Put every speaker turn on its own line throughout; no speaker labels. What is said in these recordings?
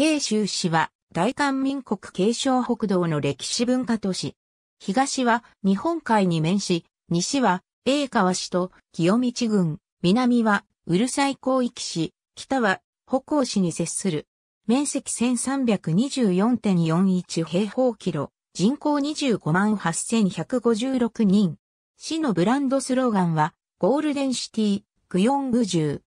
慶州市は大韓民国継承北道の歴史文化都市。東は日本海に面し、西は栄川市と清道郡、南はうるさい広域市、北は歩行市に接する。面積1324.41平方キロ、人口25万8156人。市のブランドスローガンは、ゴールデンシティ、グヨングジュ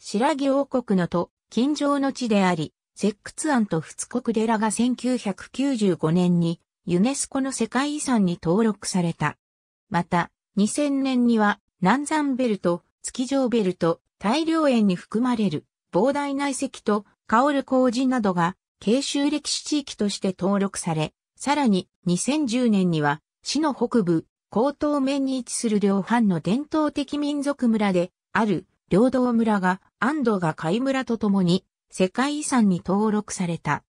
白木王国の都、近城の地であり、セックツアンとフツコクデラが1995年にユネスコの世界遺産に登録された。また、2000年には南山ベルト、築城ベルト、大量園に含まれる膨大な遺跡と香る工事などが慶州歴史地域として登録され、さらに2010年には市の北部、高等面に位置する両藩の伝統的民族村である両道村が安藤が海村と共に世界遺産に登録された。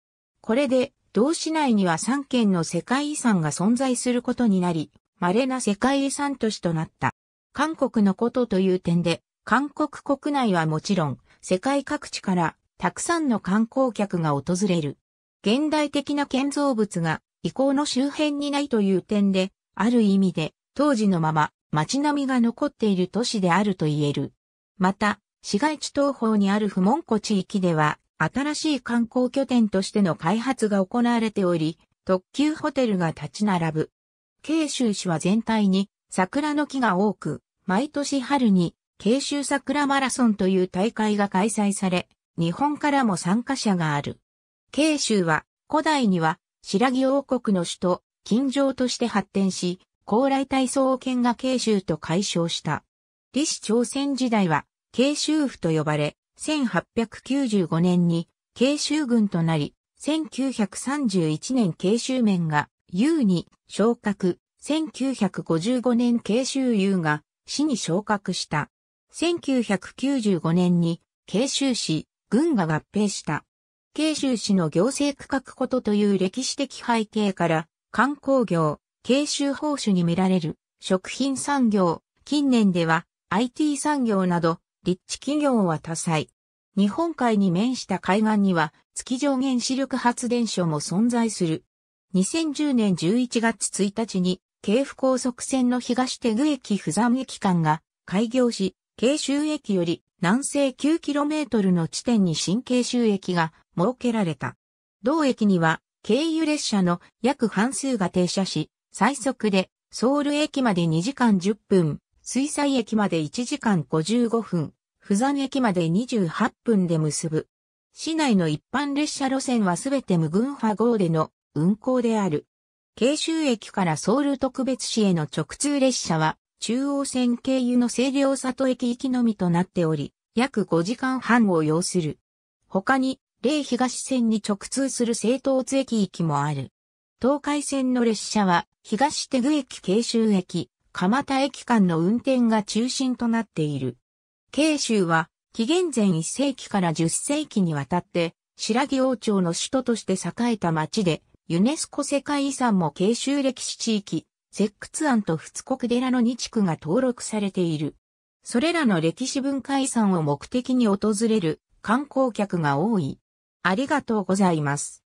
これで、同市内には3県の世界遺産が存在することになり、稀な世界遺産都市となった。韓国のことという点で、韓国国内はもちろん、世界各地からたくさんの観光客が訪れる。現代的な建造物が遺構の周辺にないという点で、ある意味で当時のまま街並みが残っている都市であると言える。また、市街地東方にある不門湖地域では、新しい観光拠点としての開発が行われており、特急ホテルが立ち並ぶ。慶州市は全体に桜の木が多く、毎年春に慶州桜マラソンという大会が開催され、日本からも参加者がある。慶州は古代には白木王国の首都、近城として発展し、高麗体操圏が慶州と解消した。李氏朝鮮時代は慶州府と呼ばれ、1895年に慶州軍となり、1931年慶州面が優に昇格、1955年慶州優が市に昇格した。1995年に慶州市、軍が合併した。慶州市の行政区画ことという歴史的背景から、観光業、慶州報酬に見られる食品産業、近年では IT 産業など立地企業は多彩。日本海に面した海岸には月上原子力発電所も存在する。2010年11月1日に、京府高速線の東手具駅不山駅間が開業し、京州駅より南西 9km の地点に新京州駅が設けられた。同駅には、経由列車の約半数が停車し、最速でソウル駅まで2時間10分、水彩駅まで1時間55分、釜山駅まで28分で結ぶ。市内の一般列車路線はすべて無群派号での運行である。京州駅からソウル特別市への直通列車は、中央線経由の清涼里駅行きのみとなっており、約5時間半を要する。他に、霊東線に直通する西東津駅行きもある。東海線の列車は、東手具駅京州駅、蒲田駅間の運転が中心となっている。慶州は、紀元前1世紀から10世紀にわたって、白木王朝の首都として栄えた町で、ユネスコ世界遺産も慶州歴史地域、石窟庵と仏国寺の2地区が登録されている。それらの歴史文化遺産を目的に訪れる観光客が多い。ありがとうございます。